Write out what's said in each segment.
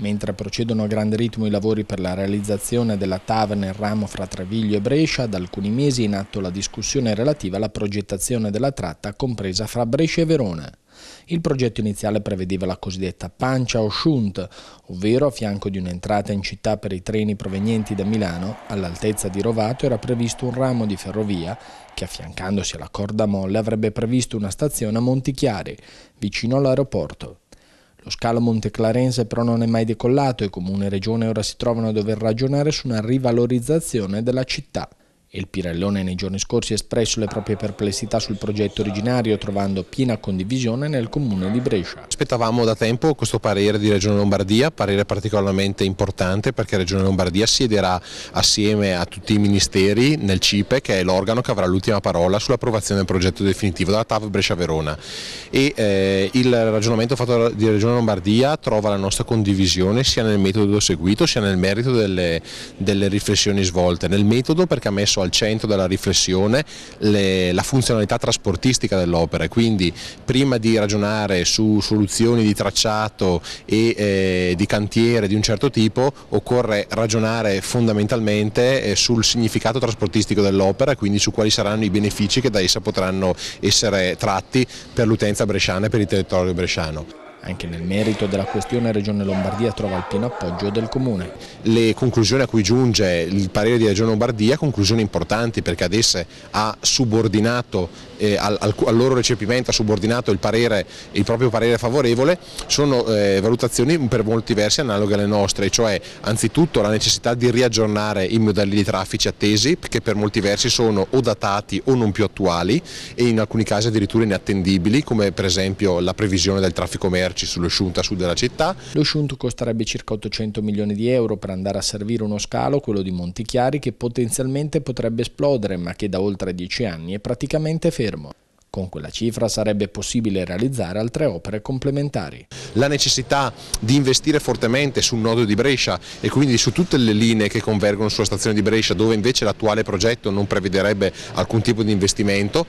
Mentre procedono a grande ritmo i lavori per la realizzazione della TAV nel ramo fra Treviglio e Brescia, da alcuni mesi è in atto la discussione relativa alla progettazione della tratta compresa fra Brescia e Verona. Il progetto iniziale prevedeva la cosiddetta pancia o shunt, ovvero a fianco di un'entrata in città per i treni provenienti da Milano, all'altezza di Rovato era previsto un ramo di ferrovia che affiancandosi alla corda molle avrebbe previsto una stazione a Montichiari, vicino all'aeroporto. Lo scalo monteclarense però non è mai decollato e comune e regione ora si trovano a dover ragionare su una rivalorizzazione della città. Il Pirellone nei giorni scorsi ha espresso le proprie perplessità sul progetto originario trovando piena condivisione nel comune di Brescia. Aspettavamo da tempo questo parere di Regione Lombardia, parere particolarmente importante perché Regione Lombardia siederà assieme a tutti i ministeri nel CIPE che è l'organo che avrà l'ultima parola sull'approvazione del progetto definitivo della TAV Brescia-Verona e eh, il ragionamento fatto di Regione Lombardia trova la nostra condivisione sia nel metodo seguito sia nel merito delle, delle riflessioni svolte, nel metodo perché ha messo al centro della riflessione le, la funzionalità trasportistica dell'opera e quindi prima di ragionare su soluzioni di tracciato e eh, di cantiere di un certo tipo occorre ragionare fondamentalmente eh, sul significato trasportistico dell'opera e quindi su quali saranno i benefici che da essa potranno essere tratti per l'utenza bresciana e per il territorio bresciano. Anche nel merito della questione Regione Lombardia trova il pieno appoggio del Comune. Le conclusioni a cui giunge il parere di Regione Lombardia, conclusioni importanti perché adesso ha subordinato, eh, al, al, loro recepimento ha subordinato il, parere, il proprio parere favorevole, sono eh, valutazioni per molti versi analoghe alle nostre, cioè anzitutto la necessità di riaggiornare i modelli di traffici attesi che per molti versi sono o datati o non più attuali e in alcuni casi addirittura inattendibili come per esempio la previsione del traffico merci merci shunt a sud della città. Lo shunt costerebbe circa 800 milioni di euro per andare a servire uno scalo, quello di Montichiari, che potenzialmente potrebbe esplodere ma che da oltre dieci anni è praticamente fermo. Con quella cifra sarebbe possibile realizzare altre opere complementari. La necessità di investire fortemente sul nodo di Brescia e quindi su tutte le linee che convergono sulla stazione di Brescia dove invece l'attuale progetto non prevederebbe alcun tipo di investimento.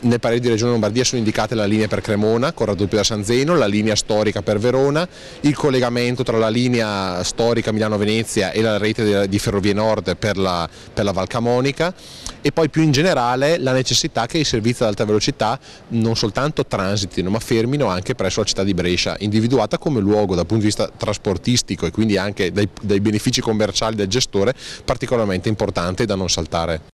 Nel parere di Regione Lombardia sono indicate la linea per Cremona con raddoppio da San Zeno, la linea storica per Verona, il collegamento tra la linea storica Milano-Venezia e la rete di Ferrovie Nord per la, per la Valcamonica e poi più in generale la necessità che i servizi ad alta velocità città non soltanto transitino ma fermino anche presso la città di Brescia, individuata come luogo dal punto di vista trasportistico e quindi anche dai, dai benefici commerciali del gestore particolarmente importante da non saltare.